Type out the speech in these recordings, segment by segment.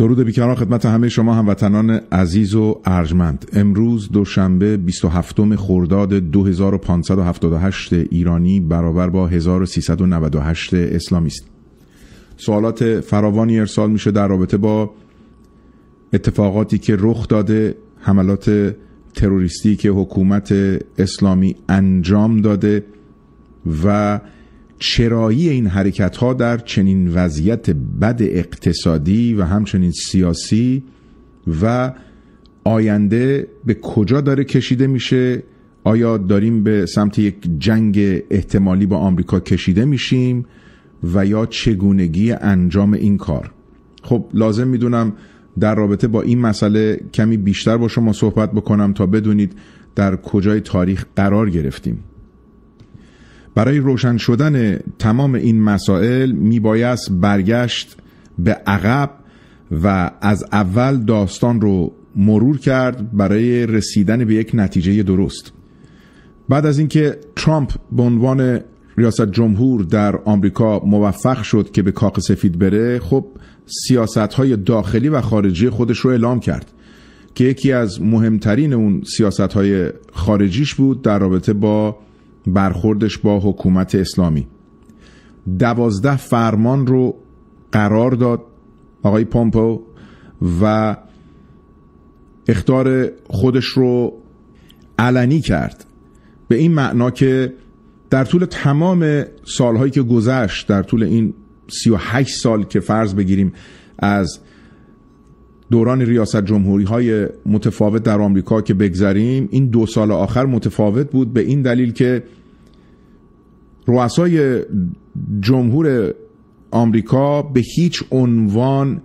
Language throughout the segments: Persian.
درود بیکران خدمت همه شما هموطنان عزیز و ارجمند امروز دوشنبه 27 خرداد 2578 ایرانی برابر با 1398 اسلامی است سوالات فراوانی ارسال میشه در رابطه با اتفاقاتی که رخ داده حملات تروریستی که حکومت اسلامی انجام داده و چرایی این حرکت ها در چنین وضعیت بد اقتصادی و همچنین سیاسی و آینده به کجا داره کشیده میشه آیا داریم به سمت یک جنگ احتمالی با آمریکا کشیده میشیم و یا چگونگی انجام این کار خب لازم میدونم در رابطه با این مسئله کمی بیشتر با شما صحبت بکنم تا بدونید در کجای تاریخ قرار گرفتیم برای روشن شدن تمام این مسائل می بایست برگشت به عقب و از اول داستان رو مرور کرد برای رسیدن به یک نتیجه درست بعد از اینکه ترامپ به عنوان ریاست جمهور در آمریکا موفق شد که به کاخ سفید بره خب سیاست های داخلی و خارجی خودش رو اعلام کرد که یکی از مهمترین اون سیاست های خارجیش بود در رابطه با برخوردش با حکومت اسلامی دوازده فرمان رو قرار داد آقای پومپو و اختار خودش رو علنی کرد به این معنا که در طول تمام سالهایی که گذشت در طول این 38 سال که فرض بگیریم از دوران ریاست جمهوری های متفاوت در آمریکا که بگذریم این دو سال آخر متفاوت بود به این دلیل که رؤسای جمهور آمریکا به هیچ عنوان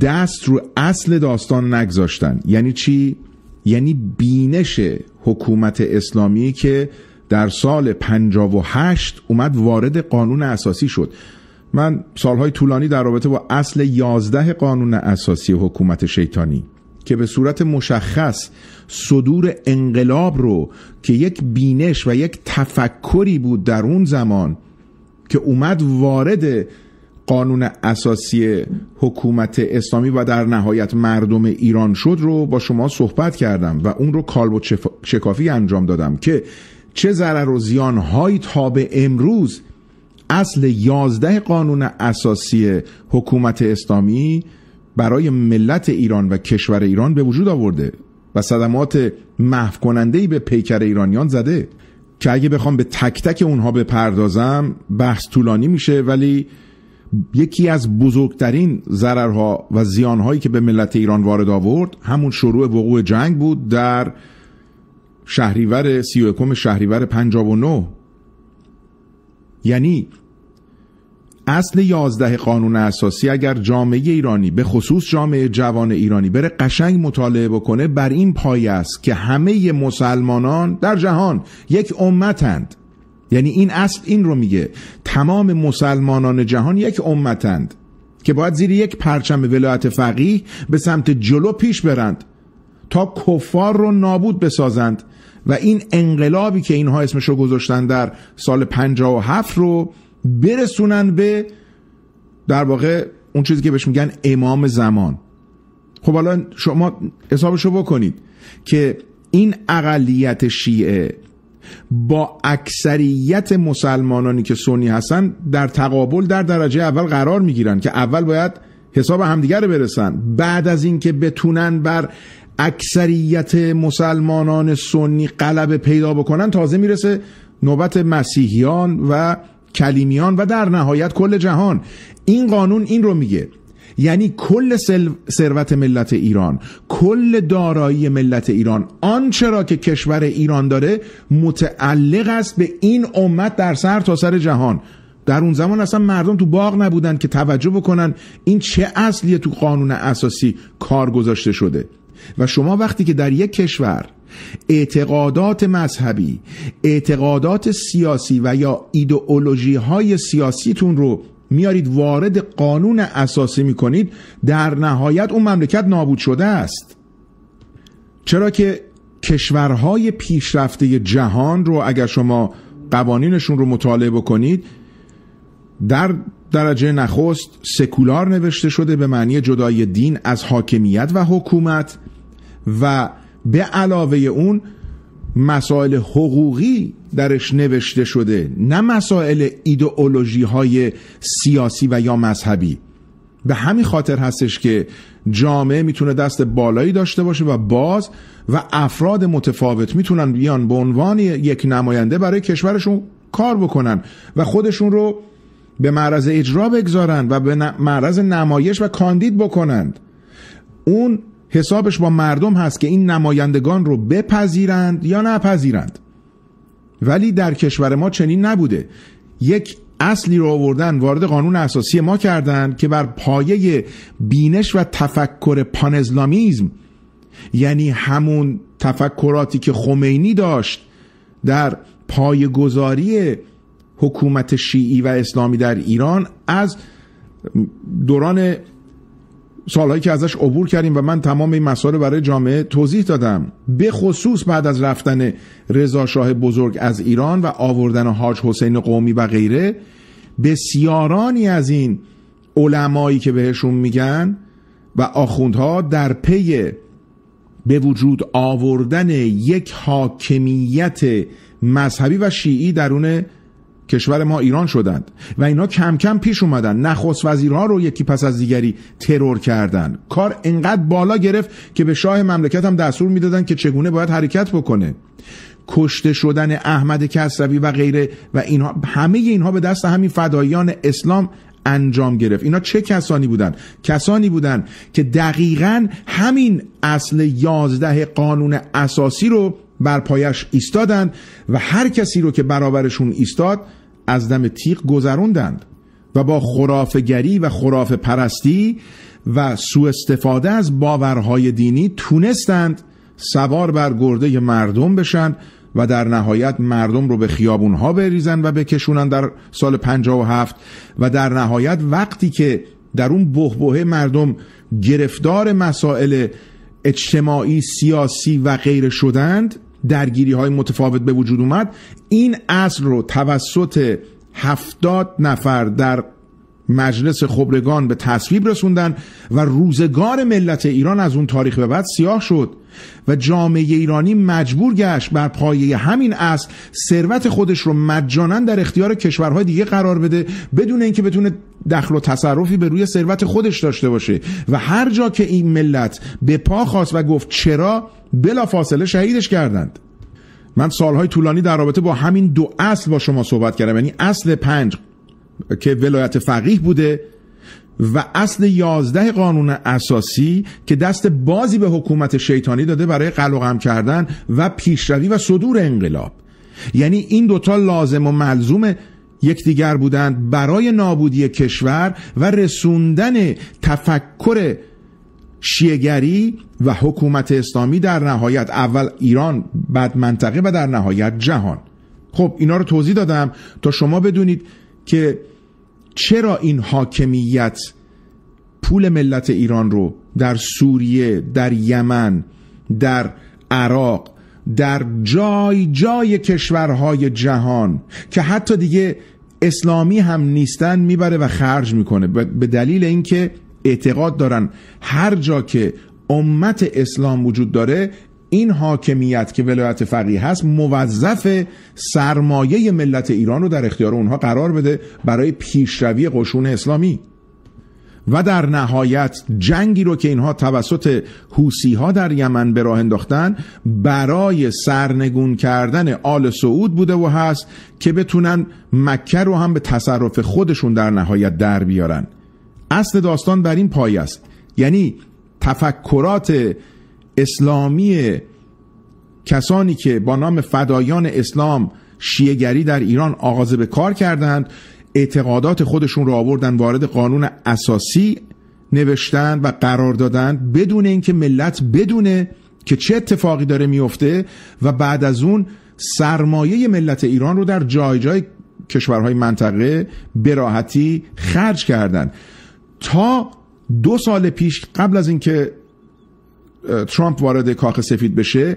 دست رو اصل داستان نگذاشتن یعنی چی؟ یعنی بینش حکومت اسلامی که در سال 58 اومد وارد قانون اساسی شد من سالهای طولانی در رابطه با اصل 11 قانون اساسی حکومت شیطانی که به صورت مشخص صدور انقلاب رو که یک بینش و یک تفکری بود در اون زمان که اومد وارد قانون اساسی حکومت اسلامی و در نهایت مردم ایران شد رو با شما صحبت کردم و اون رو کالب و شکافی انجام دادم که چه ضرر و زیان تا به امروز اصل یازده قانون اساسی حکومت اسلامی برای ملت ایران و کشور ایران به وجود آورده و صدمات محف کننده به پیکر ایرانیان زده که اگه بخوام به تک تک اونها بپردازم بحث طولانی میشه ولی یکی از بزرگترین ضررها و زیانهایی که به ملت ایران وارد آورد همون شروع وقوع جنگ بود در شهریور 31 شهریور 59 یعنی اصل یازده قانون اساسی اگر جامعه ایرانی به خصوص جامعه جوان ایرانی بره قشنگ مطالعه بکنه بر این پای است که همه مسلمانان در جهان یک امتند یعنی این اصل این رو میگه تمام مسلمانان جهان یک امتند که باید زیر یک پرچم ولایت فقیه به سمت جلو پیش برند تا کفار رو نابود بسازند و این انقلابی که اینها اسمش رو گذاشتن در سال 57 رو برسونن به در واقع اون چیزی که بهش میگن امام زمان خب حالا شما رو بکنید که این اقلیت شیعه با اکثریت مسلمانانی که سنی هستند در تقابل در درجه اول قرار میگیرن که اول باید حساب همدیگر برسن بعد از اینکه بتونن بر اکثریت مسلمانان سنی قلب پیدا بکنن تازه میرسه نوبت مسیحیان و کلیمیان و در نهایت کل جهان این قانون این رو میگه یعنی کل ثروت ملت ایران کل دارایی ملت ایران آنچه را که کشور ایران داره متعلق است به این امت در سر تا سر جهان در اون زمان اصلا مردم تو باغ نبودن که توجه بکنن این چه اصلیه تو قانون اساسی کار گذاشته شده و شما وقتی که در یک کشور اعتقادات مذهبی اعتقادات سیاسی و یا ایدئولوژی های سیاسیتون رو میارید وارد قانون اساسی میکنید در نهایت اون مملکت نابود شده است چرا که کشورهای پیشرفته جهان رو اگر شما قوانینشون رو مطالعه بکنید در درجه نخست سکولار نوشته شده به معنی جدای دین از حاکمیت و حکومت و به علاوه اون مسائل حقوقی درش نوشته شده نه مسائل ایدئولوژی های سیاسی و یا مذهبی به همین خاطر هستش که جامعه میتونه دست بالایی داشته باشه و باز و افراد متفاوت میتونن بیان به عنوان یک نماینده برای کشورشون کار بکنن و خودشون رو به معرض اجرا بگذارند و به معرض نمایش و کاندید بکنند اون حسابش با مردم هست که این نمایندگان رو بپذیرند یا نپذیرند ولی در کشور ما چنین نبوده یک اصلی رو آوردن وارد قانون اساسی ما کردند که بر پایه بینش و تفکر پانزلامیزم یعنی همون تفکراتی که خمینی داشت در پایگذاری حکومت شیعی و اسلامی در ایران از دوران سالهایی که ازش عبور کردیم و من تمام این مسائل برای جامعه توضیح دادم به خصوص بعد از رفتن رضا شاه بزرگ از ایران و آوردن حاج حسین قومی و غیره بسیارانی از این علمایی که بهشون میگن و آخوندها در پی به وجود آوردن یک حاکمیت مذهبی و شیعی درون کشور ما ایران شدند و اینا کم کم پیش اومدن نخست وزیرها رو یکی پس از دیگری ترور کردن کار انقدر بالا گرفت که به شاه مملکت هم دستور میدادن که چگونه باید حرکت بکنه کشته شدن احمد کسروی و غیره و اینها همه اینها به دست همین فدایان اسلام انجام گرفت اینا چه کسانی بودند کسانی بودند که دقیقا همین اصل یازده قانون اساسی رو بر پایش ایستادند و هر کسی رو که برابرشون ایستاد از دم تیغ گذروندند و با گری و خراف پرستی و سوء استفاده از باورهای دینی تونستند سوار بر گرده مردم بشن و در نهایت مردم رو به خیابونها بریزن و بکشونن در سال 57 و در نهایت وقتی که در اون بهبهه مردم گرفتار مسائل اجتماعی سیاسی و غیر شدند درگیری های متفاوت به وجود اومد این اصل رو توسط هفتاد نفر در مجلس خبرگان به تصویب رسوندن و روزگار ملت ایران از اون تاریخ به بعد سیاه شد و جامعه ایرانی مجبور گشت بر پایه همین اصل ثروت خودش رو مجانا در اختیار کشورهای دیگه قرار بده بدون اینکه بتونه دخل و تصرفی به روی ثروت خودش داشته باشه و هر جا که این ملت به پا خواست و گفت چرا بلا فاصله شهیدش کردند من سالهای طولانی در رابطه با همین دو اصل با شما صحبت کردم یعنی اصل پنج که ولایت فقیه بوده و اصل یازده قانون اساسی که دست بازی به حکومت شیطانی داده برای قلقم کردن و پیشروی و صدور انقلاب یعنی این دوتا لازم و ملزومه دیگر بودند برای نابودی کشور و رسوندن تفکر شیعگری و حکومت اسلامی در نهایت اول ایران بعد منطقه و در نهایت جهان خب اینا رو توضیح دادم تا شما بدونید که چرا این حاکمیت پول ملت ایران رو در سوریه در یمن در عراق در جای جای کشورهای جهان که حتی دیگه اسلامی هم نیستن میبره و خرج میکنه به دلیل اینکه اعتقاد دارن هر جا که امت اسلام وجود داره این حاکمیت که ولایت فقیه هست موظف سرمایه ملت ایران رو در اختیار اونها قرار بده برای پیشروی قشون اسلامی و در نهایت جنگی رو که اینها توسط حوسی ها در یمن به راه انداختن برای سرنگون کردن آل سعود بوده و هست که بتونن مکه رو هم به تصرف خودشون در نهایت در بیارن اصل داستان بر این پای است یعنی تفکرات اسلامی کسانی که با نام فدایان اسلام شیهگری در ایران آغاز به کار کردند اعتقادات خودشون رو آوردن وارد قانون اساسی نوشتن و قرار دادن بدون اینکه ملت بدونه که چه اتفاقی داره میفته و بعد از اون سرمایه ملت ایران رو در جای جای کشورهای منطقه براحتی خرج کردن تا دو سال پیش قبل از اینکه ترامپ وارد کاخ سفید بشه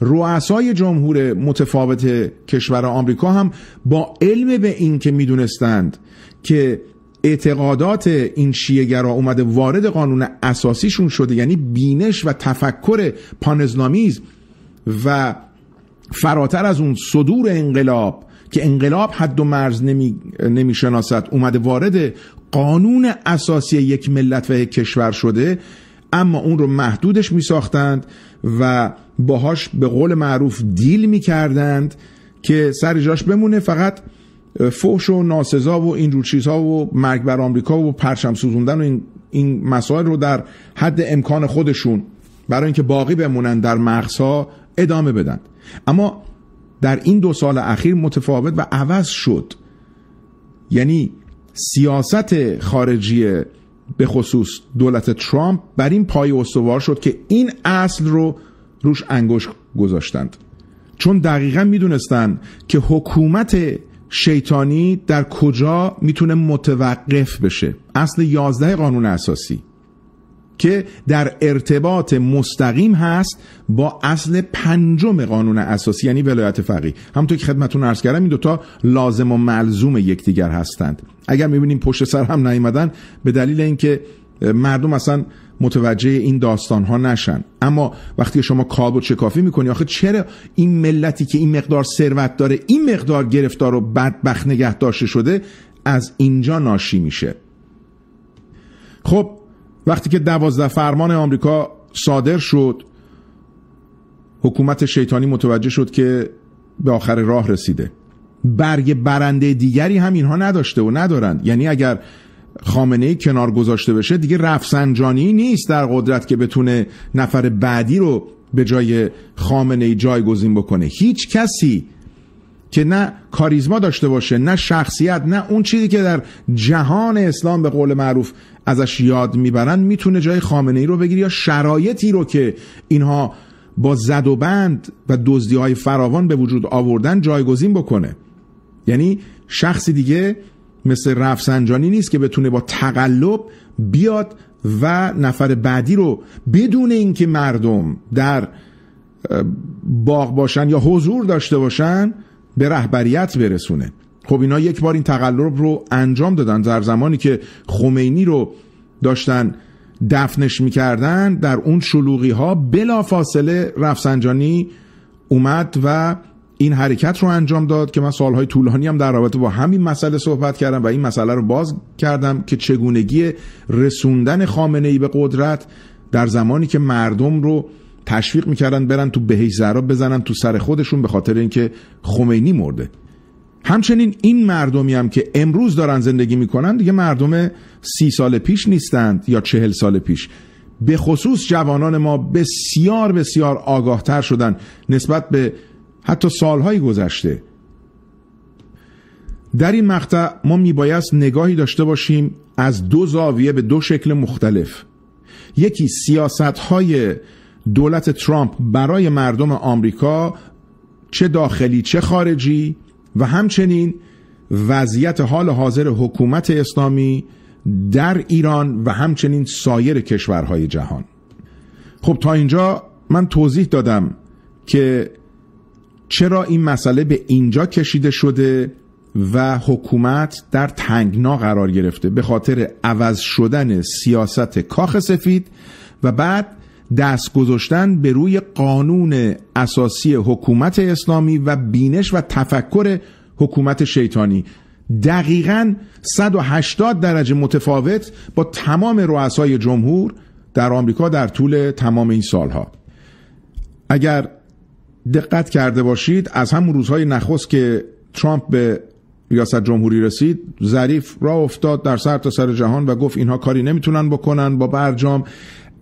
رؤسای جمهور متفاوت کشور آمریکا هم با علم به این که میدونستند که اعتقادات این شیعهگرا اومده وارد قانون اساسیشون شده یعنی بینش و تفکر پانزنامیز و فراتر از اون صدور انقلاب که انقلاب حد و مرز نمیشناسد نمی اومده وارد قانون اساسی یک ملت و یک کشور شده اما اون رو محدودش می ساختند و باهاش به قول معروف دیل میکردند که سر جاش بمونه فقط فوش و ناسزا و اینجور چیزها و مرگ بر آمریکا و پرچم سوزوندن و این, این مسائل رو در حد امکان خودشون برای اینکه باقی بمونن در مغزها ادامه بدن اما در این دو سال اخیر متفاوت و عوض شد یعنی سیاست خارجی به خصوص دولت ترامپ بر این پای استوار شد که این اصل رو روش انگوش گذاشتند چون دقیقا میدونستند که حکومت شیطانی در کجا میتونه متوقف بشه اصل یازده قانون اساسی که در ارتباط مستقیم هست با اصل پنجم قانون اساسی یعنی ولایت فقیه همونطور که خدمتون عرض کردم این دوتا لازم و ملزوم یکدیگر هستند اگر میبینیم پشت سر هم نیامدن به دلیل اینکه مردم اصلا متوجه این داستان ها نشن اما وقتی شما کاب و چکافی میکنی آخه چرا این ملتی که این مقدار ثروت داره این مقدار گرفتار و بدبخت نگه داشته شده از اینجا ناشی میشه خب وقتی که دوازده فرمان آمریکا صادر شد حکومت شیطانی متوجه شد که به آخر راه رسیده برگ برنده دیگری هم اینها نداشته و ندارند یعنی اگر خامنه ای کنار گذاشته بشه دیگه رفسنجانی نیست در قدرت که بتونه نفر بعدی رو به جای خامنه ای جایگزین بکنه هیچ کسی که نه کاریزما داشته باشه نه شخصیت نه اون چیزی که در جهان اسلام به قول معروف ازش یاد میبرن میتونه جای خامنه ای رو بگیری یا شرایطی رو که اینها با زد و بند و دزدی های فراوان به وجود آوردن جایگزین بکنه یعنی شخصی دیگه مثل رفسنجانی نیست که بتونه با تقلب بیاد و نفر بعدی رو بدون اینکه مردم در باغ باشن یا حضور داشته باشن به رهبریت برسونه خب اینا یک بار این تقلب رو انجام دادن در زمانی که خمینی رو داشتن دفنش میکردن در اون شلوغی ها بلا فاصله رفسنجانی اومد و این حرکت رو انجام داد که من سالهای طولانی هم در رابطه با همین مسئله صحبت کردم و این مسئله رو باز کردم که چگونگی رسوندن خامنه ای به قدرت در زمانی که مردم رو تشویق میکردن برن تو بهش زرا بزنن تو سر خودشون به خاطر اینکه خمینی مرده همچنین این مردمی هم که امروز دارن زندگی میکنن دیگه مردم سی سال پیش نیستند یا چهل سال پیش به خصوص جوانان ما بسیار بسیار آگاهتر شدن نسبت به حتی سالهای گذشته در این مقطع ما میبایست نگاهی داشته باشیم از دو زاویه به دو شکل مختلف یکی سیاست های دولت ترامپ برای مردم آمریکا چه داخلی چه خارجی و همچنین وضعیت حال حاضر حکومت اسلامی در ایران و همچنین سایر کشورهای جهان خب تا اینجا من توضیح دادم که چرا این مسئله به اینجا کشیده شده و حکومت در تنگنا قرار گرفته به خاطر عوض شدن سیاست کاخ سفید و بعد دست گذاشتن به روی قانون اساسی حکومت اسلامی و بینش و تفکر حکومت شیطانی دقیقا 180 درجه متفاوت با تمام رؤسای جمهور در آمریکا در طول تمام این سالها اگر دقت کرده باشید از همون روزهای نخست که ترامپ به ریاست جمهوری رسید ظریف را افتاد در سر تا سر جهان و گفت اینها کاری نمیتونن بکنن با برجام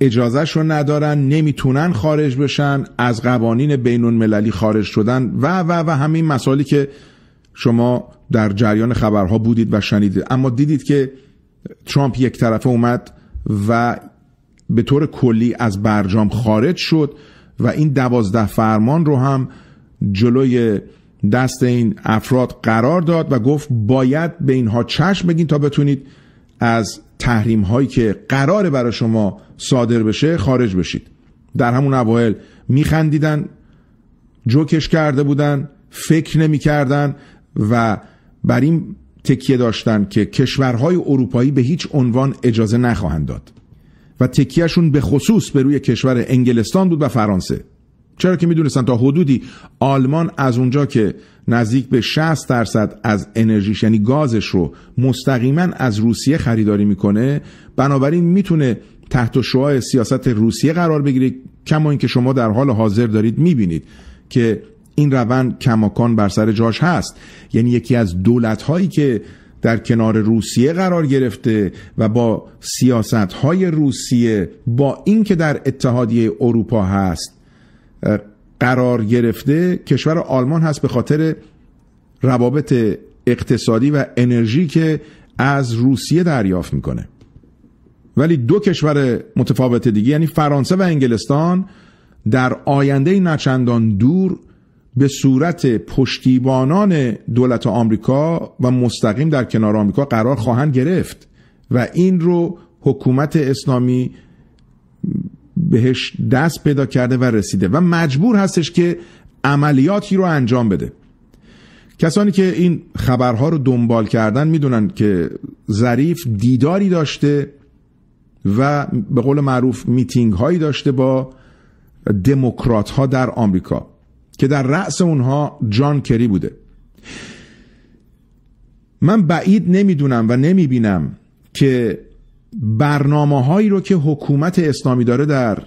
اجازهش رو ندارن نمیتونن خارج بشن از قوانین بین خارج شدن و و و همین مسائلی که شما در جریان خبرها بودید و شنیدید اما دیدید که ترامپ یک طرفه اومد و به طور کلی از برجام خارج شد و این دوازده فرمان رو هم جلوی دست این افراد قرار داد و گفت باید به اینها چشم بگین تا بتونید از تحریم هایی که قرار برای شما صادر بشه خارج بشید در همون اوایل میخندیدن جوکش کرده بودن فکر نمیکردن و بر این تکیه داشتن که کشورهای اروپایی به هیچ عنوان اجازه نخواهند داد و تکیهشون به خصوص به روی کشور انگلستان بود و فرانسه چرا که میدونستن تا حدودی آلمان از اونجا که نزدیک به 60 درصد از انرژیش یعنی گازش رو مستقیما از روسیه خریداری میکنه بنابراین میتونه تحت شعاع سیاست روسیه قرار بگیره کما اینکه شما در حال حاضر دارید میبینید که این روند کماکان بر سر جاش هست یعنی یکی از دولت هایی که در کنار روسیه قرار گرفته و با سیاست های روسیه با اینکه در اتحادیه اروپا هست قرار گرفته کشور آلمان هست به خاطر روابط اقتصادی و انرژی که از روسیه دریافت میکنه ولی دو کشور متفاوت دیگه یعنی فرانسه و انگلستان در آینده نچندان دور به صورت پشتیبانان دولت آمریکا و مستقیم در کنار آمریکا قرار خواهند گرفت و این رو حکومت اسلامی بهش دست پیدا کرده و رسیده و مجبور هستش که عملیاتی رو انجام بده کسانی که این خبرها رو دنبال کردن میدونن که ظریف دیداری داشته و به قول معروف میتینگ هایی داشته با دموکرات ها در آمریکا که در رأس اونها جان کری بوده من بعید نمیدونم و نمیبینم که برنامه هایی رو که حکومت اسلامی داره در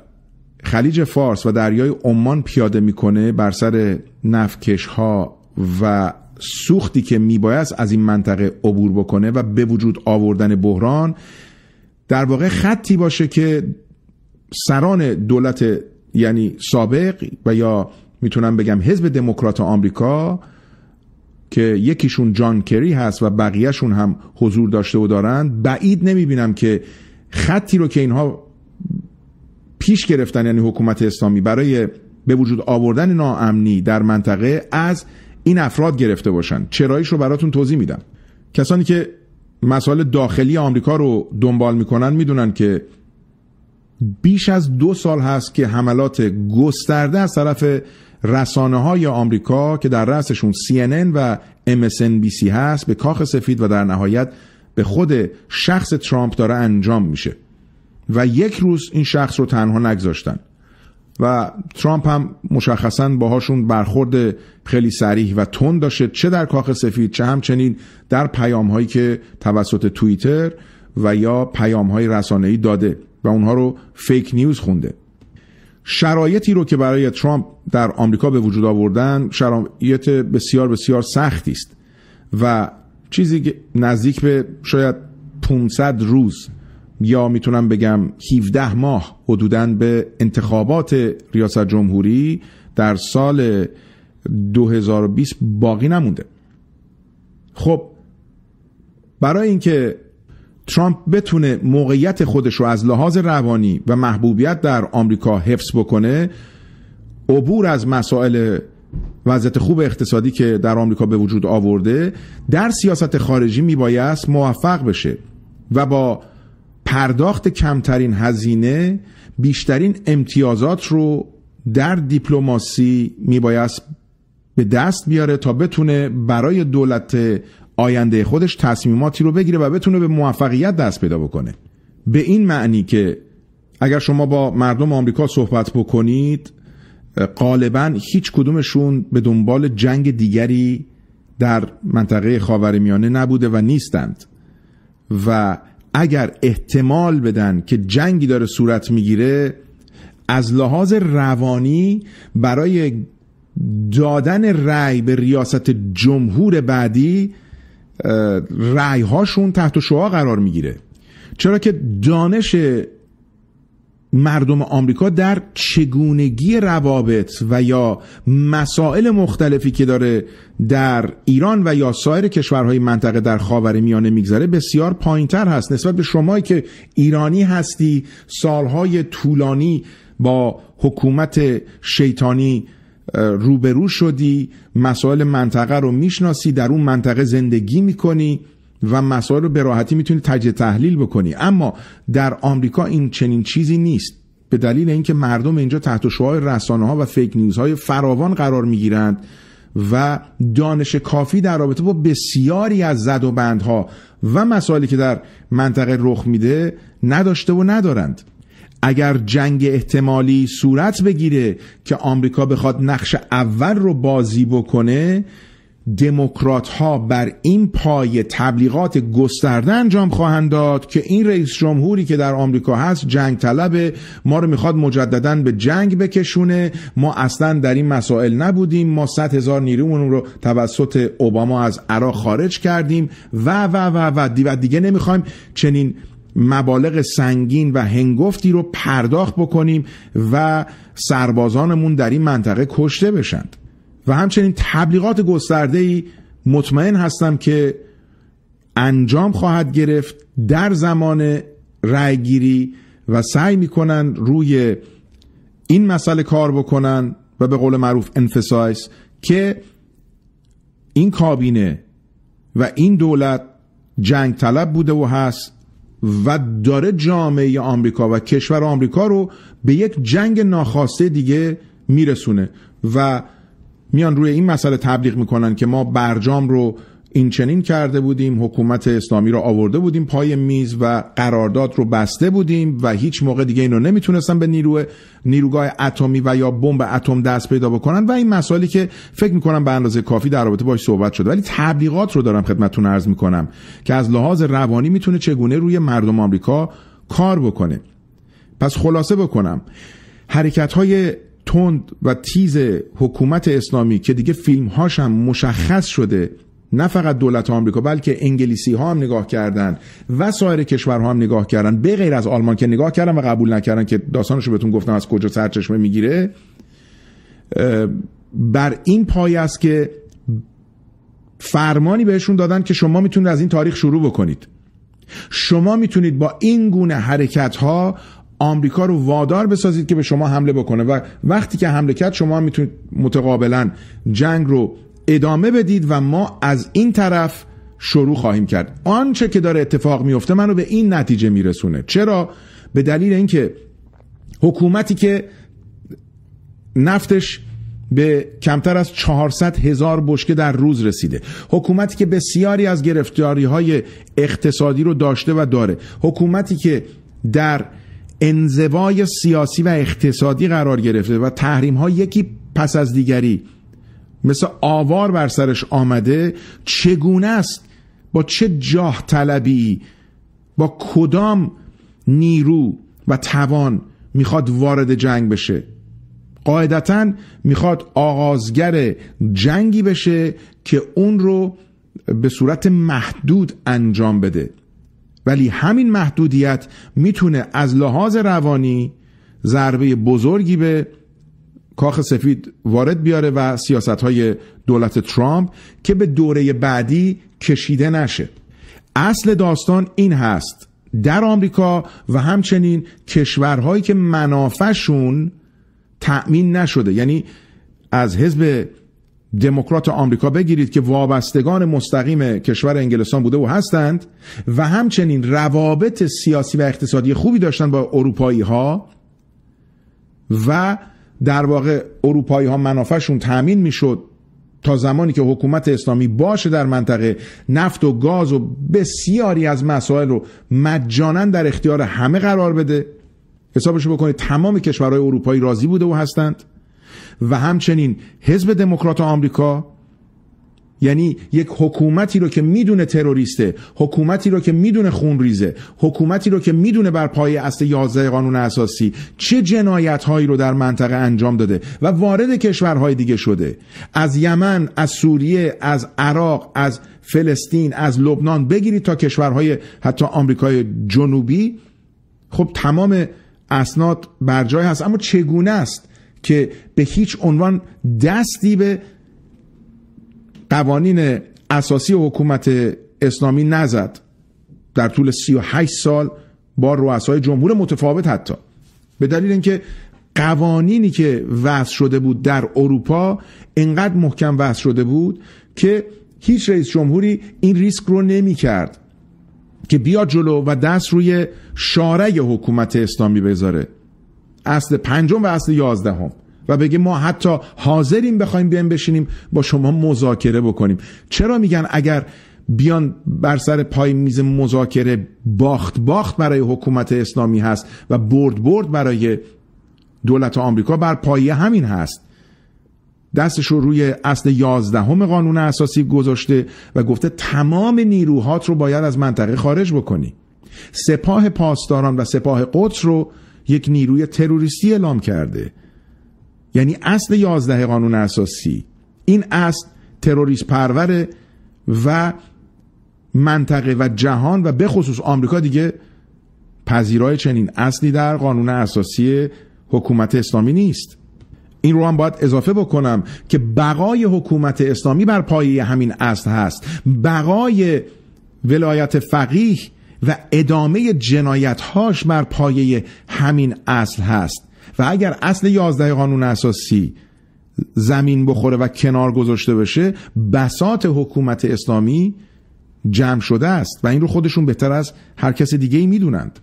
خلیج فارس و دریای عمان پیاده میکنه بر سر نفکش ها و سوختی که میبایست از این منطقه عبور بکنه و به وجود آوردن بحران در واقع خطی باشه که سران دولت یعنی سابق و یا میتونم بگم حزب دموکرات آمریکا که یکیشون جان کری هست و بقیهشون هم حضور داشته و دارن بعید نمیبینم که خطی رو که اینها پیش گرفتن یعنی حکومت اسلامی برای به وجود آوردن ناامنی در منطقه از این افراد گرفته باشن چرایش رو براتون توضیح میدم کسانی که مسائل داخلی آمریکا رو دنبال میکنن میدونن که بیش از دو سال هست که حملات گسترده از طرف رسانه های آمریکا که در رأسشون CNN و MSNBC هست به کاخ سفید و در نهایت به خود شخص ترامپ داره انجام میشه و یک روز این شخص رو تنها نگذاشتن و ترامپ هم مشخصا باهاشون برخورد خیلی سریح و تند داشته چه در کاخ سفید چه همچنین در پیام هایی که توسط توییتر و یا پیام های رسانه ای داده و اونها رو فیک نیوز خونده شرایطی رو که برای ترامپ در آمریکا به وجود آوردن شرایط بسیار بسیار سختی است و چیزی نزدیک به شاید 500 روز یا میتونم بگم 17 ماه حدودا به انتخابات ریاست جمهوری در سال 2020 باقی نمونده خب برای اینکه ترامپ بتونه موقعیت خودش رو از لحاظ روانی و محبوبیت در آمریکا حفظ بکنه عبور از مسائل وضعیت خوب اقتصادی که در آمریکا به وجود آورده در سیاست خارجی میبایست موفق بشه و با پرداخت کمترین هزینه بیشترین امتیازات رو در دیپلماسی میبایست به دست بیاره تا بتونه برای دولت آینده خودش تصمیماتی رو بگیره و بتونه به موفقیت دست پیدا بکنه به این معنی که اگر شما با مردم آمریکا صحبت بکنید غالبا هیچ کدومشون به دنبال جنگ دیگری در منطقه خاورمیانه نبوده و نیستند و اگر احتمال بدن که جنگی داره صورت میگیره از لحاظ روانی برای دادن رأی به ریاست جمهور بعدی رعی هاشون تحت شعا قرار میگیره چرا که دانش مردم آمریکا در چگونگی روابط و یا مسائل مختلفی که داره در ایران و یا سایر کشورهای منطقه در خاور میانه میگذره بسیار پایینتر هست نسبت به شمایی که ایرانی هستی سالهای طولانی با حکومت شیطانی روبرو شدی مسائل منطقه رو میشناسی در اون منطقه زندگی میکنی و مسائل رو به راحتی میتونی تجزیه تحلیل بکنی اما در آمریکا این چنین چیزی نیست به دلیل اینکه مردم اینجا تحت شعاع رسانه ها و فیک نیوز های فراوان قرار میگیرند و دانش کافی در رابطه با بسیاری از زد و بندها و مسائلی که در منطقه رخ میده نداشته و ندارند اگر جنگ احتمالی صورت بگیره که آمریکا بخواد نقش اول رو بازی بکنه دموکرات ها بر این پای تبلیغات گسترده انجام خواهند داد که این رئیس جمهوری که در آمریکا هست جنگ طلبه ما رو میخواد مجددا به جنگ بکشونه ما اصلا در این مسائل نبودیم ما 100 هزار نیرومون رو توسط اوباما از عراق خارج کردیم و و و و, و دیگه نمیخوایم چنین مبالغ سنگین و هنگفتی رو پرداخت بکنیم و سربازانمون در این منطقه کشته بشند و همچنین تبلیغات گسترده ای مطمئن هستم که انجام خواهد گرفت در زمان رأیگیری و سعی میکنن روی این مسئله کار بکنن و به قول معروف انفسایس که این کابینه و این دولت جنگ طلب بوده و هست و داره جامعه آمریکا و کشور آمریکا رو به یک جنگ ناخواسته دیگه میرسونه و میان روی این مسئله تبلیغ میکنن که ما برجام رو این چنین کرده بودیم حکومت اسلامی رو آورده بودیم پای میز و قرارداد رو بسته بودیم و هیچ موقع دیگه اینو نمیتونستن به نیروی نیروگاه اتمی و یا بمب اتم دست پیدا بکنن و این مسائلی که فکر میکنم به اندازه کافی در رابطه باش صحبت شده ولی تبلیغات رو دارم خدمتتون عرض میکنم که از لحاظ روانی میتونه چگونه روی مردم آمریکا کار بکنه پس خلاصه بکنم حرکت های تند و تیز حکومت اسلامی که دیگه فیلم هم مشخص شده نه فقط دولت آمریکا بلکه انگلیسی ها هم نگاه کردن و سایر کشورها هم نگاه کردن به غیر از آلمان که نگاه کردن و قبول نکردن که داستانش رو بهتون گفتم از کجا سرچشمه میگیره بر این پای است که فرمانی بهشون دادن که شما میتونید از این تاریخ شروع بکنید شما میتونید با این گونه حرکت ها آمریکا رو وادار بسازید که به شما حمله بکنه و وقتی که حمله کرد شما میتونید متقابلا جنگ رو ادامه بدید و ما از این طرف شروع خواهیم کرد آنچه که داره اتفاق میفته منو به این نتیجه میرسونه چرا به دلیل اینکه حکومتی که نفتش به کمتر از 400 هزار بشکه در روز رسیده حکومتی که بسیاری از گرفتاری های اقتصادی رو داشته و داره حکومتی که در انزوای سیاسی و اقتصادی قرار گرفته و تحریم ها یکی پس از دیگری مثل آوار بر سرش آمده چگونه است با چه جاه طلبی با کدام نیرو و توان میخواد وارد جنگ بشه قاعدتا میخواد آغازگر جنگی بشه که اون رو به صورت محدود انجام بده ولی همین محدودیت میتونه از لحاظ روانی ضربه بزرگی به کاخ سفید وارد بیاره و سیاست های دولت ترامپ که به دوره بعدی کشیده نشه اصل داستان این هست در آمریکا و همچنین کشورهایی که منافعشون تأمین نشده یعنی از حزب دموکرات آمریکا بگیرید که وابستگان مستقیم کشور انگلستان بوده و هستند و همچنین روابط سیاسی و اقتصادی خوبی داشتن با اروپایی ها و در واقع اروپایی ها منافعشون تامین میشد تا زمانی که حکومت اسلامی باشه در منطقه نفت و گاز و بسیاری از مسائل رو مجانا در اختیار همه قرار بده حسابش بکنید تمام کشورهای اروپایی راضی بوده و هستند و همچنین حزب دموکرات آمریکا یعنی یک حکومتی رو که میدونه تروریسته حکومتی رو که میدونه خونریزه حکومتی رو که میدونه بر پای اصل 11 قانون اساسی چه جنایت هایی رو در منطقه انجام داده و وارد کشورهای دیگه شده از یمن از سوریه از عراق از فلسطین از لبنان بگیرید تا کشورهای حتی آمریکای جنوبی خب تمام اسناد بر جای هست اما چگونه است که به هیچ عنوان دستی به قوانین اساسی حکومت اسلامی نزد در طول 38 سال با رؤسای جمهور متفاوت حتی به دلیل اینکه قوانینی که وضع شده بود در اروپا انقدر محکم وضع شده بود که هیچ رئیس جمهوری این ریسک رو نمی کرد که بیا جلو و دست روی شارع حکومت اسلامی بذاره اصل پنجم و اصل یازدهم و بگه ما حتی حاضریم بخوایم بیام بشینیم با شما مذاکره بکنیم چرا میگن اگر بیان بر سر پای میز مذاکره باخت باخت برای حکومت اسلامی هست و برد برد برای دولت آمریکا بر پایه همین هست دستش رو روی اصل 11 قانون اساسی گذاشته و گفته تمام نیروهات رو باید از منطقه خارج بکنی سپاه پاسداران و سپاه قدس رو یک نیروی تروریستی اعلام کرده یعنی اصل یازده قانون اساسی این اصل تروریست پروره و منطقه و جهان و به خصوص آمریکا دیگه پذیرای چنین اصلی در قانون اساسی حکومت اسلامی نیست این رو هم باید اضافه بکنم که بقای حکومت اسلامی بر پایه همین اصل هست بقای ولایت فقیه و ادامه هاش بر پایه همین اصل هست و اگر اصل 11 قانون اساسی زمین بخوره و کنار گذاشته بشه بسات حکومت اسلامی جمع شده است و این رو خودشون بهتر از هر کس دیگه ای میدونند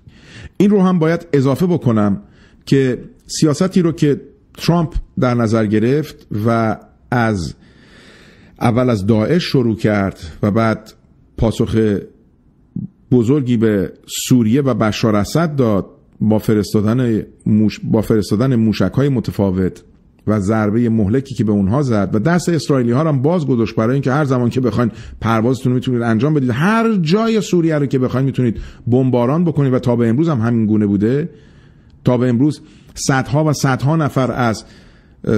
این رو هم باید اضافه بکنم که سیاستی رو که ترامپ در نظر گرفت و از اول از داعش شروع کرد و بعد پاسخ بزرگی به سوریه و بشار اسد داد با فرستادن موش با فرستادن موشک های متفاوت و ضربه مهلکی که به اونها زد و دست اسرائیلی ها هم باز گذاشت برای اینکه هر زمان که بخواین پروازتون میتونید انجام بدید هر جای سوریه رو که بخواین میتونید بمباران بکنید و تا به امروز هم همین گونه بوده تا به امروز صدها و صدها نفر از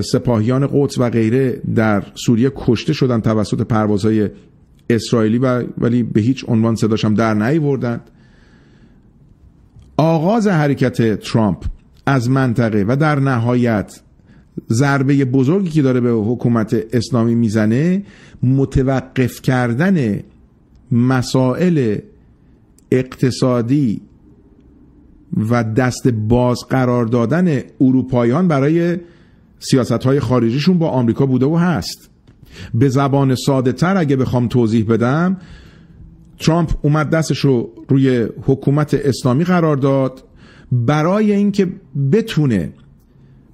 سپاهیان قدس و غیره در سوریه کشته شدن توسط پروازهای اسرائیلی ولی به هیچ عنوان صداشم در نیوردند، آغاز حرکت ترامپ از منطقه و در نهایت ضربه بزرگی که داره به حکومت اسلامی میزنه متوقف کردن مسائل اقتصادی و دست باز قرار دادن اروپایان برای سیاست های خارجیشون با آمریکا بوده و هست به زبان ساده تر اگه بخوام توضیح بدم ترامپ اومد دستش رو روی حکومت اسلامی قرار داد برای اینکه بتونه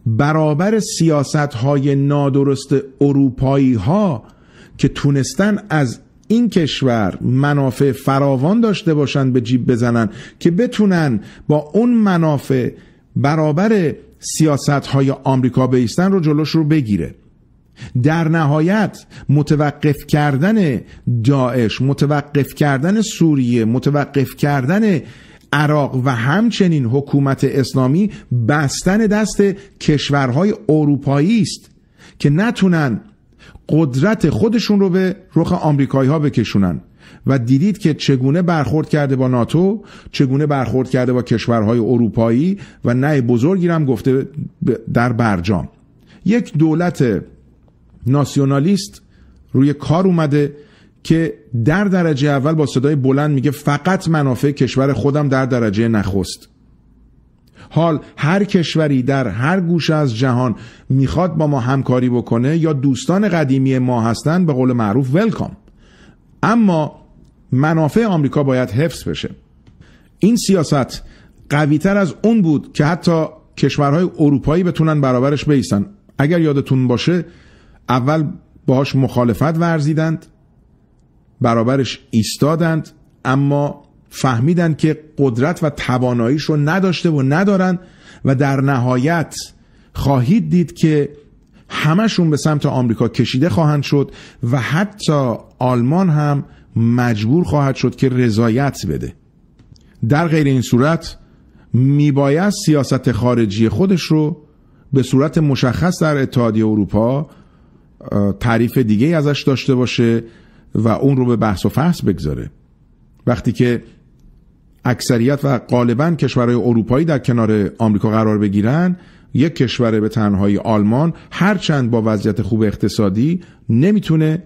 برابر سیاست های نادرست اروپایی ها که تونستن از این کشور منافع فراوان داشته باشن به جیب بزنن که بتونن با اون منافع برابر سیاست های آمریکا بیستن رو جلوش رو بگیره در نهایت متوقف کردن داعش متوقف کردن سوریه متوقف کردن عراق و همچنین حکومت اسلامی بستن دست کشورهای اروپایی است که نتونن قدرت خودشون رو به رخ آمریکایی ها بکشونن و دیدید که چگونه برخورد کرده با ناتو چگونه برخورد کرده با کشورهای اروپایی و نه بزرگی هم گفته در برجام یک دولت ناسیونالیست روی کار اومده که در درجه اول با صدای بلند میگه فقط منافع کشور خودم در درجه نخست حال هر کشوری در هر گوشه از جهان میخواد با ما همکاری بکنه یا دوستان قدیمی ما هستن به قول معروف ولکام اما منافع آمریکا باید حفظ بشه این سیاست قویتر از اون بود که حتی کشورهای اروپایی بتونن برابرش بیستن اگر یادتون باشه اول باهاش مخالفت ورزیدند برابرش ایستادند اما فهمیدند که قدرت و تواناییش رو نداشته و ندارن و در نهایت خواهید دید که همشون به سمت آمریکا کشیده خواهند شد و حتی آلمان هم مجبور خواهد شد که رضایت بده در غیر این صورت میباید سیاست خارجی خودش رو به صورت مشخص در اتحادیه اروپا تعریف دیگه ازش داشته باشه و اون رو به بحث و فحص بگذاره وقتی که اکثریت و غالبا کشورهای اروپایی در کنار آمریکا قرار بگیرن یک کشور به تنهایی آلمان هرچند با وضعیت خوب اقتصادی نمیتونه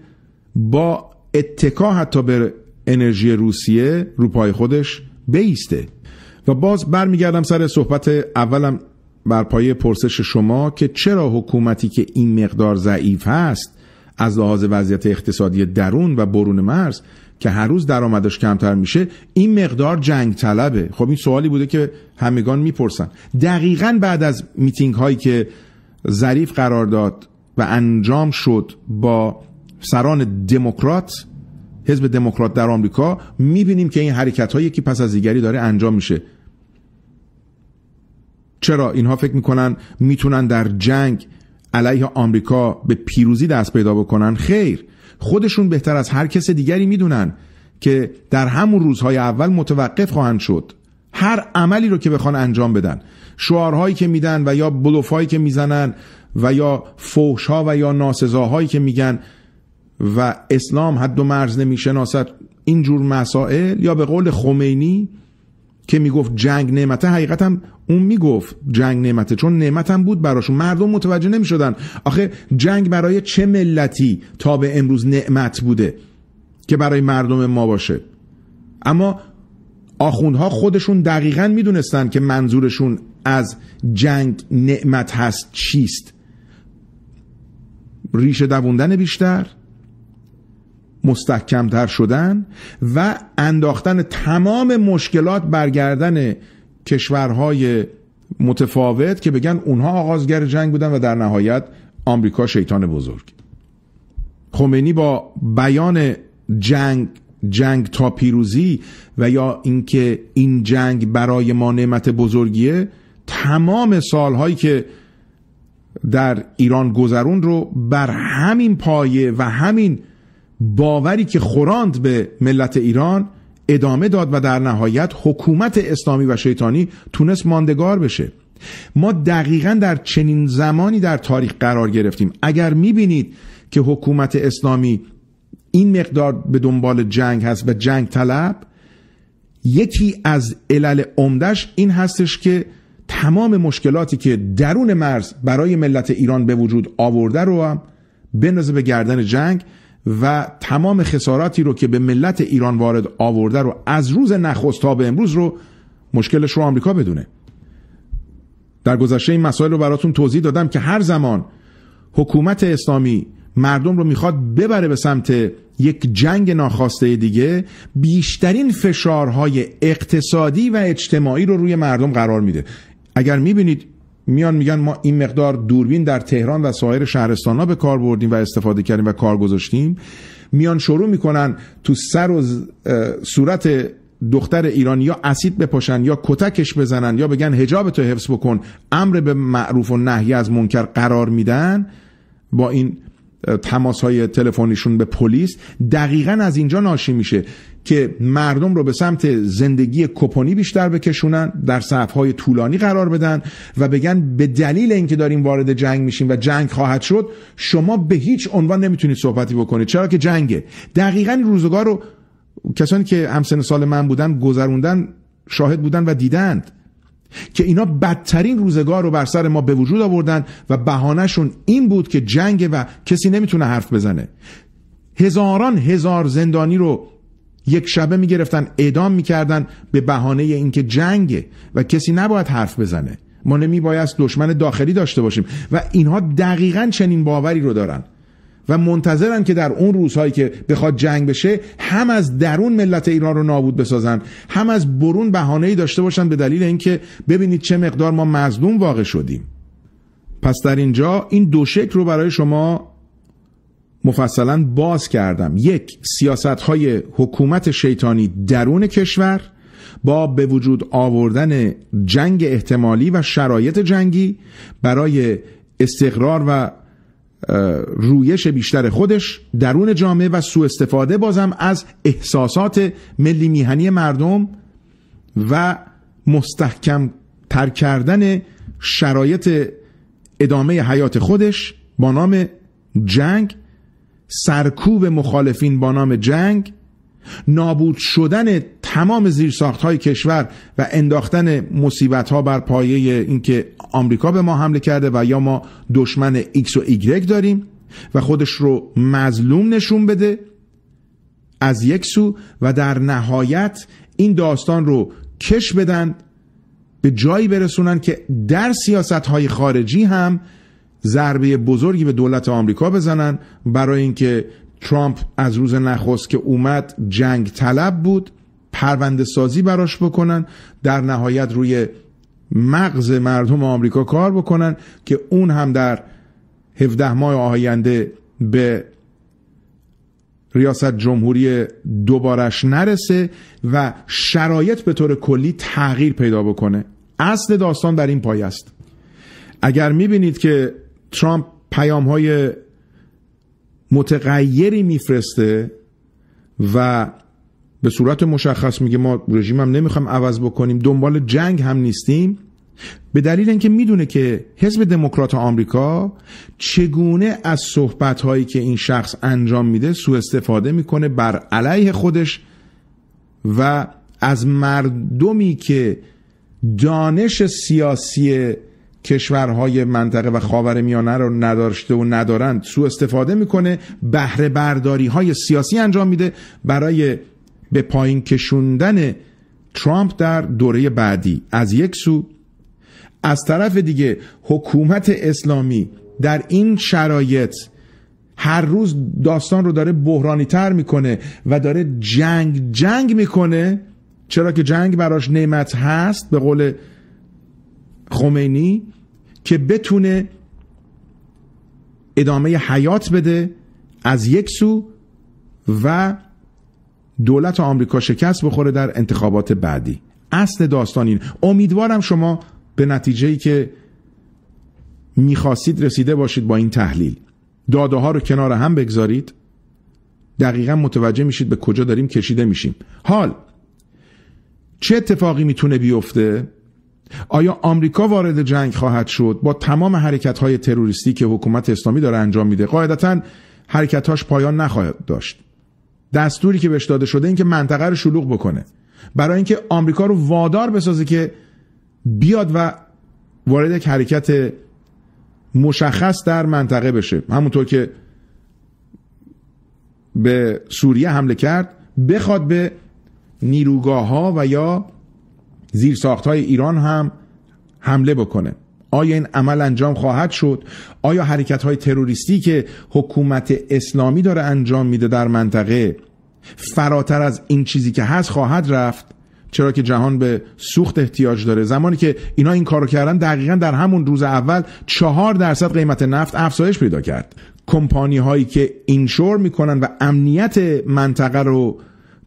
با اتکا حتی به انرژی روسیه روپای خودش بیسته و باز برمیگردم سر صحبت اولم بر پایه پرسش شما که چرا حکومتی که این مقدار ضعیف هست از لحاظ وضعیت اقتصادی درون و برون مرز که هر روز درآمدش کمتر میشه این مقدار جنگ طلبه خب این سوالی بوده که همگان میپرسن دقیقا بعد از میتینگ هایی که ظریف قرار داد و انجام شد با سران دموکرات حزب دموکرات در آمریکا میبینیم که این حرکت هایی که پس از دیگری داره انجام میشه چرا اینها فکر میکنن میتونن در جنگ علیه آمریکا به پیروزی دست پیدا بکنن خیر خودشون بهتر از هر کس دیگری میدونن که در همون روزهای اول متوقف خواهند شد هر عملی رو که بخوان انجام بدن شعارهایی که میدن و یا بلوفهایی که میزنن و یا ها و یا ناسزاهایی که میگن و اسلام حد و مرز نمیشناسد اینجور مسائل یا به قول خمینی که میگفت جنگ نعمته حقیقتم اون میگفت جنگ نعمته چون نعمتم بود براشون مردم متوجه نمیشدن آخه جنگ برای چه ملتی تا به امروز نعمت بوده که برای مردم ما باشه اما آخوندها خودشون دقیقا میدونستن که منظورشون از جنگ نعمت هست چیست ریشه دووندن بیشتر مستحکمتر شدن و انداختن تمام مشکلات برگردن کشورهای متفاوت که بگن اونها آغازگر جنگ بودن و در نهایت آمریکا شیطان بزرگ خمینی با بیان جنگ جنگ تا پیروزی و یا اینکه این جنگ برای ما نعمت بزرگیه تمام سالهایی که در ایران گذرون رو بر همین پایه و همین باوری که خوراند به ملت ایران ادامه داد و در نهایت حکومت اسلامی و شیطانی تونست ماندگار بشه ما دقیقا در چنین زمانی در تاریخ قرار گرفتیم اگر میبینید که حکومت اسلامی این مقدار به دنبال جنگ هست و جنگ طلب یکی از علل عمدش این هستش که تمام مشکلاتی که درون مرز برای ملت ایران به وجود آورده رو هم بندازه به گردن جنگ و تمام خساراتی رو که به ملت ایران وارد آورده رو از روز نخست تا به امروز رو مشکلش رو آمریکا بدونه در گذشته این مسائل رو براتون توضیح دادم که هر زمان حکومت اسلامی مردم رو میخواد ببره به سمت یک جنگ ناخواسته دیگه بیشترین فشارهای اقتصادی و اجتماعی رو روی مردم قرار میده اگر میبینید میان میگن ما این مقدار دوربین در تهران و سایر شهرستان ها به کار بردیم و استفاده کردیم و کار گذاشتیم میان شروع میکنن تو سر و صورت دختر ایرانی یا اسید بپاشن یا کتکش بزنن یا بگن هجاب تو حفظ بکن امر به معروف و نهی از منکر قرار میدن با این تماس های تلفنیشون به پلیس دقیقا از اینجا ناشی میشه که مردم رو به سمت زندگی کپونی بیشتر بکشونن در های طولانی قرار بدن و بگن به دلیل اینکه داریم وارد جنگ میشیم و جنگ خواهد شد شما به هیچ عنوان نمیتونید صحبتی بکنید چرا که جنگه دقیقا روزگار رو کسانی که همسن سال من بودن گذروندن شاهد بودن و دیدند که اینا بدترین روزگار رو بر سر ما به وجود آوردن و بهانهشون این بود که جنگ و کسی نمیتونه حرف بزنه هزاران هزار زندانی رو یک شبه میگرفتن اعدام میکردن به بهانه اینکه جنگه و کسی نباید حرف بزنه ما نمیبایست دشمن داخلی داشته باشیم و اینها دقیقا چنین باوری رو دارن و منتظرن که در اون روزهایی که بخواد جنگ بشه هم از درون ملت ایران رو نابود بسازن هم از برون بهانه ای داشته باشن به دلیل اینکه ببینید چه مقدار ما مظلوم واقع شدیم پس در اینجا این دو شکل رو برای شما مفصلا باز کردم یک سیاست های حکومت شیطانی درون کشور با به وجود آوردن جنگ احتمالی و شرایط جنگی برای استقرار و رویش بیشتر خودش درون جامعه و سوء استفاده بازم از احساسات ملی میهنی مردم و مستحکم تر کردن شرایط ادامه حیات خودش با نام جنگ سرکوب مخالفین با نام جنگ نابود شدن تمام زیرساخت های کشور و انداختن مصیبت ها بر پایه اینکه آمریکا به ما حمله کرده و یا ما دشمن X و Y داریم و خودش رو مظلوم نشون بده از یک سو و در نهایت این داستان رو کش بدن به جایی برسونن که در سیاست های خارجی هم ضربه بزرگی به دولت آمریکا بزنن برای اینکه ترامپ از روز نخست که اومد جنگ طلب بود پرونده سازی براش بکنن در نهایت روی مغز مردم آمریکا کار بکنن که اون هم در 17 ماه آینده به ریاست جمهوری دوبارش نرسه و شرایط به طور کلی تغییر پیدا بکنه اصل داستان در این پای است اگر میبینید که ترامپ پیام های متغیری میفرسته و به صورت مشخص میگه ما هم نمیخوایم عوض بکنیم دنبال جنگ هم نیستیم به دلیل اینکه میدونه که حزب دموکرات آمریکا چگونه از صحبت هایی که این شخص انجام میده سوء استفاده میکنه بر علیه خودش و از مردمی که دانش سیاسی کشورهای منطقه و خاور میانه رو نداشته و ندارند سو استفاده میکنه بهره برداری های سیاسی انجام میده برای به پایین کشوندن ترامپ در دوره بعدی از یک سو از طرف دیگه حکومت اسلامی در این شرایط هر روز داستان رو داره بحرانی تر میکنه و داره جنگ جنگ میکنه چرا که جنگ براش نعمت هست به قول خمینی که بتونه ادامه حیات بده از یک سو و دولت آمریکا شکست بخوره در انتخابات بعدی اصل داستان این امیدوارم شما به نتیجه که میخواستید رسیده باشید با این تحلیل داده ها رو کنار هم بگذارید دقیقا متوجه میشید به کجا داریم کشیده میشیم حال چه اتفاقی میتونه بیفته آیا آمریکا وارد جنگ خواهد شد با تمام حرکت های تروریستی که حکومت اسلامی داره انجام میده قاعدتا حرکتاش پایان نخواهد داشت دستوری که بهش داده شده اینکه منطقه رو شلوغ بکنه برای اینکه آمریکا رو وادار بسازه که بیاد و وارد یک حرکت مشخص در منطقه بشه همونطور که به سوریه حمله کرد بخواد به نیروگاه ها و یا زیر های ایران هم حمله بکنه آیا این عمل انجام خواهد شد آیا حرکت های تروریستی که حکومت اسلامی داره انجام میده در منطقه فراتر از این چیزی که هست خواهد رفت چرا که جهان به سوخت احتیاج داره زمانی که اینا این کارو کردن دقیقا در همون روز اول چهار درصد قیمت نفت افزایش پیدا کرد کمپانی هایی که اینشور میکنن و امنیت منطقه رو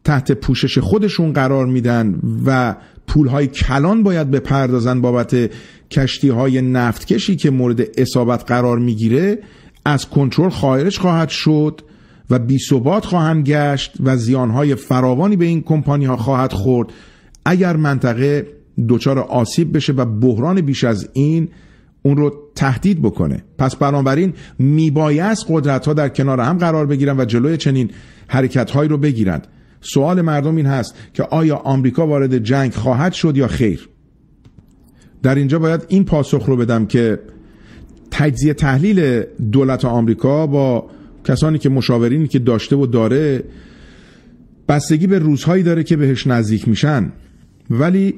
تحت پوشش خودشون قرار میدن و پولهای کلان باید پردازن بابت کشتی های نفتکشی که مورد اصابت قرار میگیره از کنترل خارج خواهد شد و بی ثبات خواهند گشت و زیانهای فراوانی به این کمپانی ها خواهد خورد اگر منطقه دچار آسیب بشه و بحران بیش از این اون رو تهدید بکنه پس بنابراین میبایست قدرت ها در کنار هم قرار بگیرن و جلوی چنین حرکت هایی رو بگیرند سوال مردم این هست که آیا آمریکا وارد جنگ خواهد شد یا خیر در اینجا باید این پاسخ رو بدم که تجزیه تحلیل دولت آمریکا با کسانی که مشاورینی که داشته و داره بستگی به روزهایی داره که بهش نزدیک میشن ولی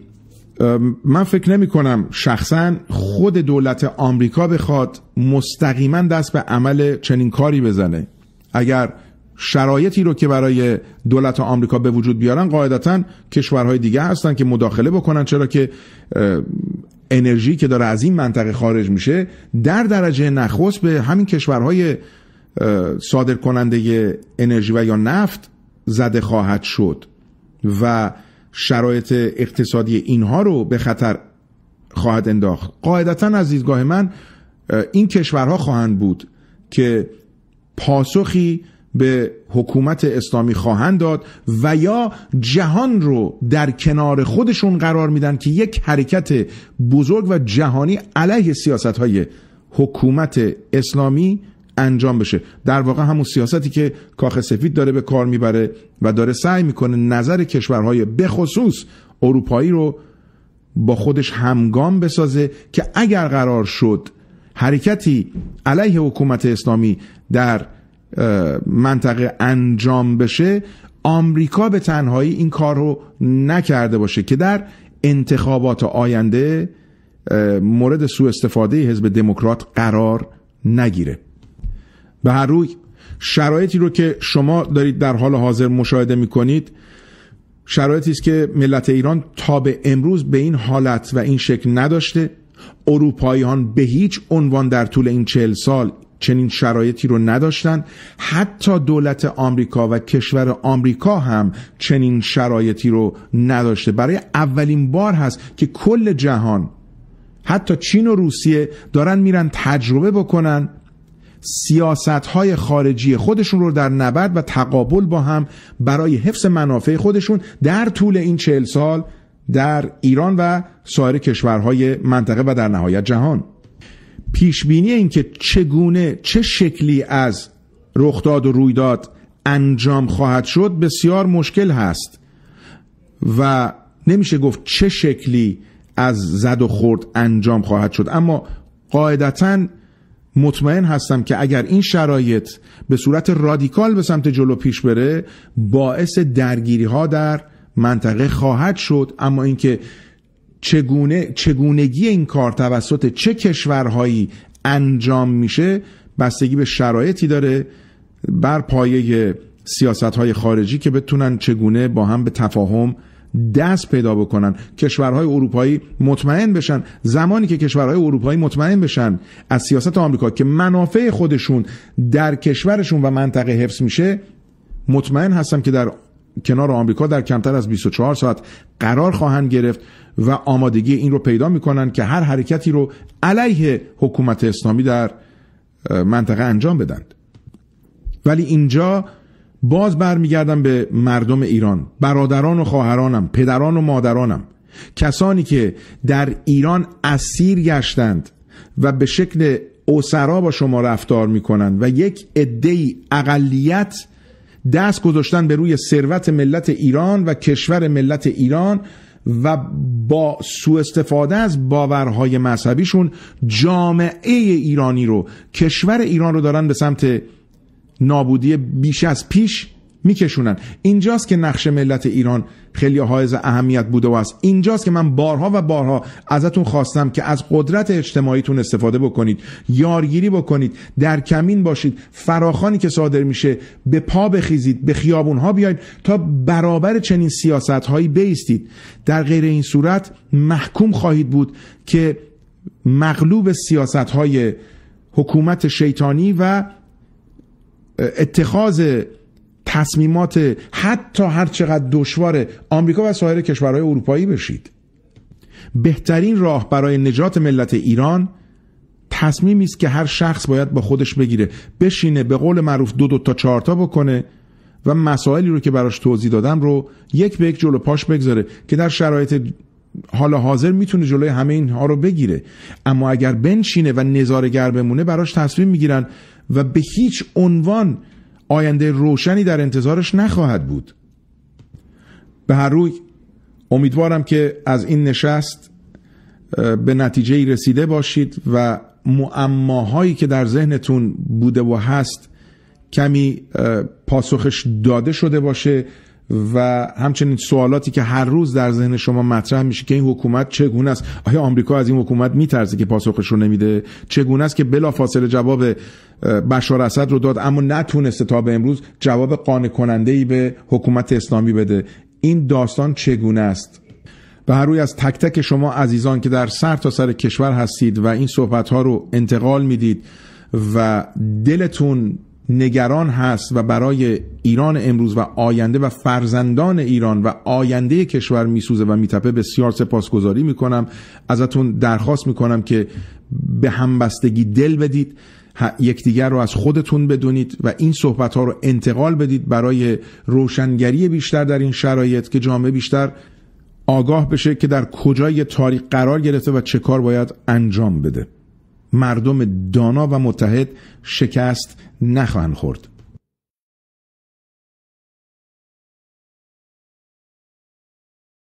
من فکر نمی کنم شخصا خود دولت آمریکا بخواد مستقیما دست به عمل چنین کاری بزنه اگر شرایطی رو که برای دولت آمریکا به وجود بیارن قاعدتا کشورهای دیگه هستن که مداخله بکنن چرا که انرژی که داره از این منطقه خارج میشه در درجه نخست به همین کشورهای صادر کننده انرژی و یا نفت زده خواهد شد و شرایط اقتصادی اینها رو به خطر خواهد انداخت قاعدتا از دیدگاه من این کشورها خواهند بود که پاسخی به حکومت اسلامی خواهند داد و یا جهان رو در کنار خودشون قرار میدن که یک حرکت بزرگ و جهانی علیه سیاست های حکومت اسلامی انجام بشه در واقع همون سیاستی که کاخ سفید داره به کار میبره و داره سعی میکنه نظر کشورهای بخصوص اروپایی رو با خودش همگام بسازه که اگر قرار شد حرکتی علیه حکومت اسلامی در منطقه انجام بشه آمریکا به تنهایی این کار رو نکرده باشه که در انتخابات آینده مورد سوء استفاده حزب دموکرات قرار نگیره به هر روی شرایطی رو که شما دارید در حال حاضر مشاهده میکنید شرایطی است که ملت ایران تا به امروز به این حالت و این شکل نداشته اروپاییان به هیچ عنوان در طول این چهل سال چنین شرایطی رو نداشتن حتی دولت آمریکا و کشور آمریکا هم چنین شرایطی رو نداشته برای اولین بار هست که کل جهان حتی چین و روسیه دارن میرن تجربه بکنن سیاست های خارجی خودشون رو در نبرد و تقابل با هم برای حفظ منافع خودشون در طول این چهل سال در ایران و سایر کشورهای منطقه و در نهایت جهان پیش بینی اینکه چگونه چه شکلی از رخداد و رویداد انجام خواهد شد بسیار مشکل هست و نمیشه گفت چه شکلی از زد و خورد انجام خواهد شد اما قاعدتا مطمئن هستم که اگر این شرایط به صورت رادیکال به سمت جلو پیش بره باعث درگیری ها در منطقه خواهد شد اما اینکه چگونه چگونگی این کار توسط چه کشورهایی انجام میشه بستگی به شرایطی داره بر پایه سیاست های خارجی که بتونن چگونه با هم به تفاهم دست پیدا بکنن کشورهای اروپایی مطمئن بشن زمانی که کشورهای اروپایی مطمئن بشن از سیاست آمریکا که منافع خودشون در کشورشون و منطقه حفظ میشه مطمئن هستم که در کنار آمریکا در کمتر از 24 ساعت قرار خواهند گرفت و آمادگی این رو پیدا میکنند که هر حرکتی رو علیه حکومت اسلامی در منطقه انجام بدند ولی اینجا باز برمیگردم به مردم ایران برادران و خواهرانم پدران و مادرانم کسانی که در ایران اسیر گشتند و به شکل اوسرا با شما رفتار میکنند و یک عده اقلیت دست گذاشتن به روی ثروت ملت ایران و کشور ملت ایران و با سوء استفاده از باورهای مذهبیشون جامعه ایرانی رو کشور ایران رو دارن به سمت نابودی بیش از پیش میکشونن اینجاست که نقش ملت ایران خیلی حائز اهمیت بوده و است اینجاست که من بارها و بارها ازتون خواستم که از قدرت اجتماعیتون استفاده بکنید یارگیری بکنید در کمین باشید فراخانی که صادر میشه به پا بخیزید به ها بیاید تا برابر چنین سیاست هایی بیستید در غیر این صورت محکوم خواهید بود که مغلوب سیاست های حکومت شیطانی و اتخاذ تصمیمات حتی هر چقدر دشوار آمریکا و سایر کشورهای اروپایی بشید بهترین راه برای نجات ملت ایران تصمیمی است که هر شخص باید با خودش بگیره بشینه به قول معروف دو دو تا چهار تا بکنه و مسائلی رو که براش توضیح دادم رو یک به یک جلو پاش بگذاره که در شرایط حال حاضر میتونه جلوی همه اینها رو بگیره اما اگر بنشینه و نظارگر بمونه براش تصمیم میگیرن و به هیچ عنوان آینده روشنی در انتظارش نخواهد بود به هر روی امیدوارم که از این نشست به نتیجه رسیده باشید و معماهایی که در ذهنتون بوده و هست کمی پاسخش داده شده باشه و همچنین سوالاتی که هر روز در ذهن شما مطرح میشه که این حکومت چگونه است آیا آمریکا از این حکومت میترسه که پاسخش رو نمیده چگونه است که بلافاصله جواب بشار اسد رو داد اما نتونسته تا به امروز جواب قانع کننده ای به حکومت اسلامی بده این داستان چگونه است به هر روی از تک تک شما عزیزان که در سر تا سر کشور هستید و این صحبت ها رو انتقال میدید و دلتون نگران هست و برای ایران امروز و آینده و فرزندان ایران و آینده کشور میسوزه و میتپه بسیار سپاسگزاری میکنم ازتون درخواست میکنم که به همبستگی دل بدید یکدیگر رو از خودتون بدونید و این صحبت ها رو انتقال بدید برای روشنگری بیشتر در این شرایط که جامعه بیشتر آگاه بشه که در کجای تاریخ قرار گرفته و چه کار باید انجام بده مردم دانا و متحد شکست نخواهند خورد